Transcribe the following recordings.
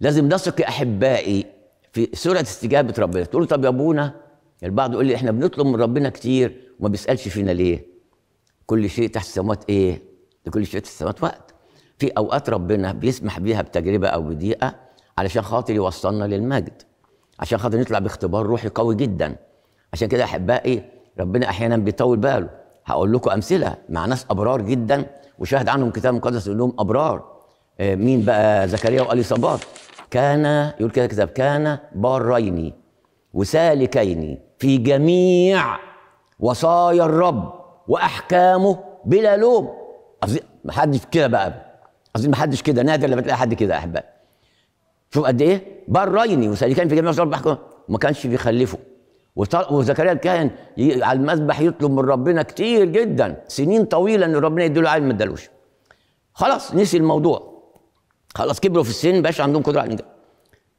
لازم نثق يا احبائي في سرعه استجابه ربنا تقول طب يا ابونا البعض يقول لي احنا بنطلب من ربنا كتير وما بيسالش فينا ليه كل شيء تحت السماوات ايه لكل شيء تحت السماوات وقت في اوقات ربنا بيسمح بيها بتجربه او بضيقه علشان خاطر يوصلنا للمجد عشان خاطر نطلع باختبار روحي قوي جدا عشان كده احبائي ربنا احيانا بيطول باله هقول لكم امثله مع ناس ابرار جدا وشاهد عنهم كتاب مقدس انهم ابرار آه، مين بقى زكريا واليصابات كان يقول كده كتاب كان بارين وسالكين في جميع وصايا الرب واحكامه بلا لوم قصدي ما حدش كده بقى قصدي ما حدش كده نادر لما تلاقي حد كده احباء شوف قد ايه بارين وسالكين في جميع وصايا الرب واحكامه ما كانش بيخلفه وزكريا الكاهن على المذبح يطلب من ربنا كتير جدا سنين طويله ان ربنا يديله عيل ما ادالوش خلاص نسي الموضوع خلاص كبروا في السن بقاش عندهم قدره على الانجاب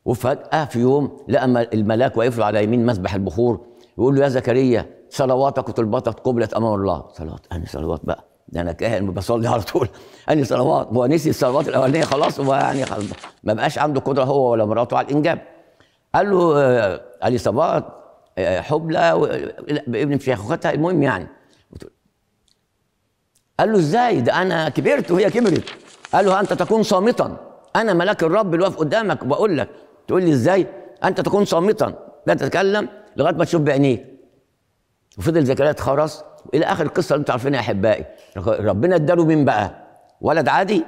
وفجاه في يوم لقى الملاك واقف على يمين مسبح البخور يقول له يا زكريا صلواتك وطلباتك قبلت امام الله صلوات انا صلوات بقى ده انا كاهن بصلي على طول انا صلوات هو نسي الصلوات الاولانيه خلاص هو يعني خلاص ما بقاش عنده قدره هو ولا مراته على الانجاب قال له علي آه، صبات آه، حبلى آه، ابن شيخوختها المهم يعني قال له ازاي ده انا كبرت وهي كبرت قال له أنت تكون صامتا أنا ملاك الرب اللي واقف قدامك وبقول لك تقول لي إزاي أنت تكون صامتا لا تتكلم لغاية ما تشوف بعينيك وفضل زكريا خرس إلى آخر القصة اللي أنتم عارفينها يا أحبائي ربنا اداله مين بقى ولد عادي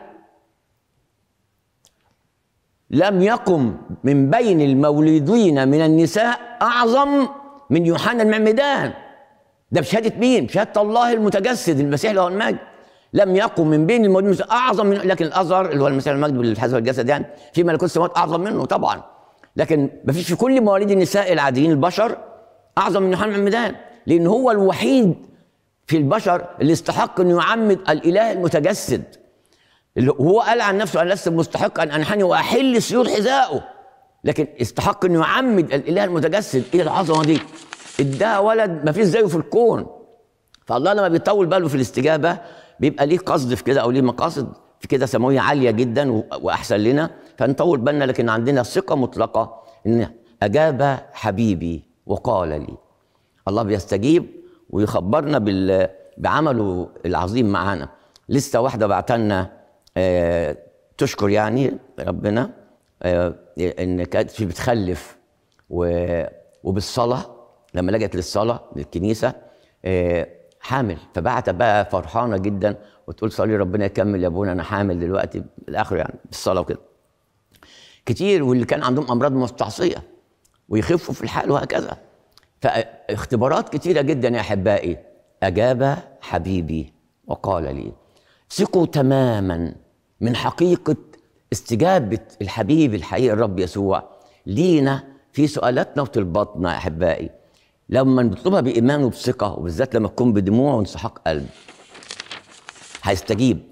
لم يقم من بين المولودين من النساء أعظم من يوحنا المعمدان ده بشهادة مين؟ بشهادة الله المتجسد المسيح له المجد لم يقم من بين الموجودين اعظم من لكن الازهر اللي هو المثال المجد بالحزب الجسد يعني في ملكوت السماوات اعظم منه طبعا لكن ما فيش في كل مواليد النساء العاديين البشر اعظم من يوحنا المعمدان لان هو الوحيد في البشر اللي استحق انه يعمد الاله المتجسد اللي هو قال عن نفسه انا لست مستحق ان انحني واحل سيول حذائه لكن استحق انه يعمد الاله المتجسد الى العظمه دي ادها ولد ما فيش زيه في الكون فالله لما بيطول باله في الاستجابه بيبقى ليه قصد في كده او ليه مقاصد في كده سماويه عاليه جدا واحسن لنا فنطول بالنا لكن عندنا ثقه مطلقه ان اجاب حبيبي وقال لي الله بيستجيب ويخبرنا بال بعمله العظيم معانا لسه واحده بعتنا آه تشكر يعني ربنا آه ان كانت بتخلف وبالصلاه لما لجت للصلاه للكنيسه آه حامل فبعت بقى فرحانه جدا وتقول صلي ربنا يكمل يا ابونا انا حامل دلوقتي الاخر يعني بالصلاه وكده كتير واللي كان عندهم امراض مستعصيه ويخفوا في الحال وهكذا فاختبارات كتيره جدا يا احبائي اجاب حبيبي وقال لي ثقوا تماما من حقيقه استجابه الحبيب الحقيقي الرب يسوع لينا في سؤالاتنا وطلباتنا احبائي لما نطلبها بإيمان وبثقة وبالذات لما تكون بدموع وانسحاق قلب هيستجيب